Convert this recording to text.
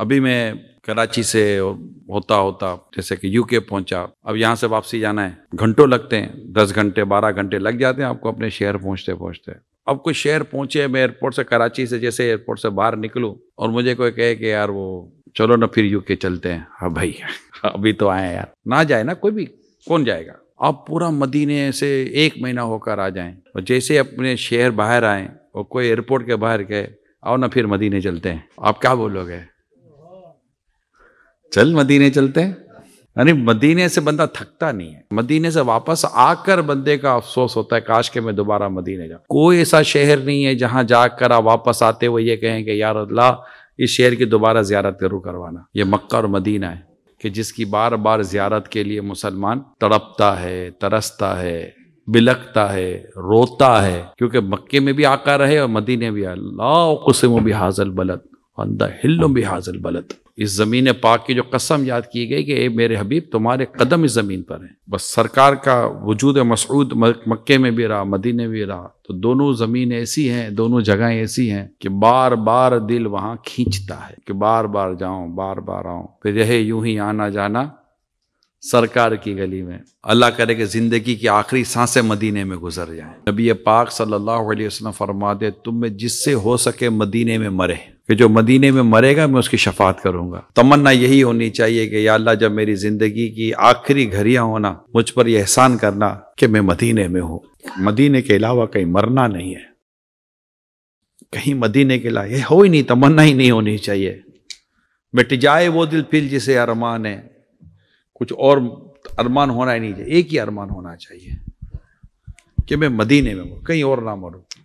अभी मैं कराची से होता होता जैसे कि यूके पहुंचा अब यहाँ से वापसी जाना है घंटों लगते हैं दस घंटे बारह घंटे लग जाते हैं आपको अपने शहर पहुँचते पहुँचते अब कोई शहर पहुँचे मैं एयरपोर्ट से कराची से जैसे एयरपोर्ट से बाहर निकलूँ और मुझे कोई कहे कि यार वो चलो ना फिर यूके चलते हैं हाँ भाई अभी तो आए यार ना जाए ना कोई भी कौन जाएगा आप पूरा मदीने से एक महीना होकर आ जाएं और जैसे अपने शहर बाहर आए और कोई एयरपोर्ट के बाहर गए आओ ना फिर मदीने चलते हैं आप क्या बोलोगे चल मदीने चलते हैं यानी मदीने से बंदा थकता नहीं है मदीने से वापस आकर बंदे का अफसोस होता है काश के मैं दोबारा मदीने जाऊँ कोई ऐसा शहर नहीं है जहाँ जाकर आप वापस आते हुए ये कहें कि यार अल्लाह इस शहर की दोबारा ज्यारत जरूर करवाना ये मक्का और मदीना है कि जिसकी बार बार ज्यारत के लिए मुसलमान तड़पता है तरसता है बिलकता है रोता है क्योंकि मक्के में भी आका रहे और मदीने भी अल्लाह कुसम भी हाजल बलत अंदा हिल्लुम भी हाजल बलत इस ज़मीन पाक की जो कसम याद की गई कि ए मेरे हबीब तुम्हारे कदम इस ज़मीन पर हैं बस सरकार का वजूद मसरूद मक्के में भी रहा मदीने में भी रहा तो दोनों ज़मीन ऐसी हैं दोनों जगह ऐसी हैं कि बार बार दिल वहाँ खींचता है कि बार बार जाऊँ बार बार आऊँ फिर रहे यूं ही आना जाना सरकार की गली में अल्लाह करे कि ज़िंदगी की आखिरी सांसें मदीने में गुजर जाएं नबी पाक सल्लल्लाहु अलैहि वसल्लम फरमा दे तुम में जिससे हो सके मदीने में मरे कि जो मदीने में मरेगा मैं उसकी शफात करूंगा तमन्ना यही होनी चाहिए कि या अल्लाह जब मेरी ज़िंदगी की आखिरी घड़ियाँ होना मुझ पर यह एहसान करना कि मैं मदीने में हूँ मदीने के अलावा कहीं मरना नहीं है कहीं मदीने के अलावा ये हो ही नहीं तमन्ना ही नहीं होनी चाहिए मिट जाए वो दिल फिर जिसे अरमान है कुछ और अरमान होना ही नहीं चाहिए एक ही अरमान होना चाहिए कि मैं मदीने में मरूँ कहीं और ना मरूँ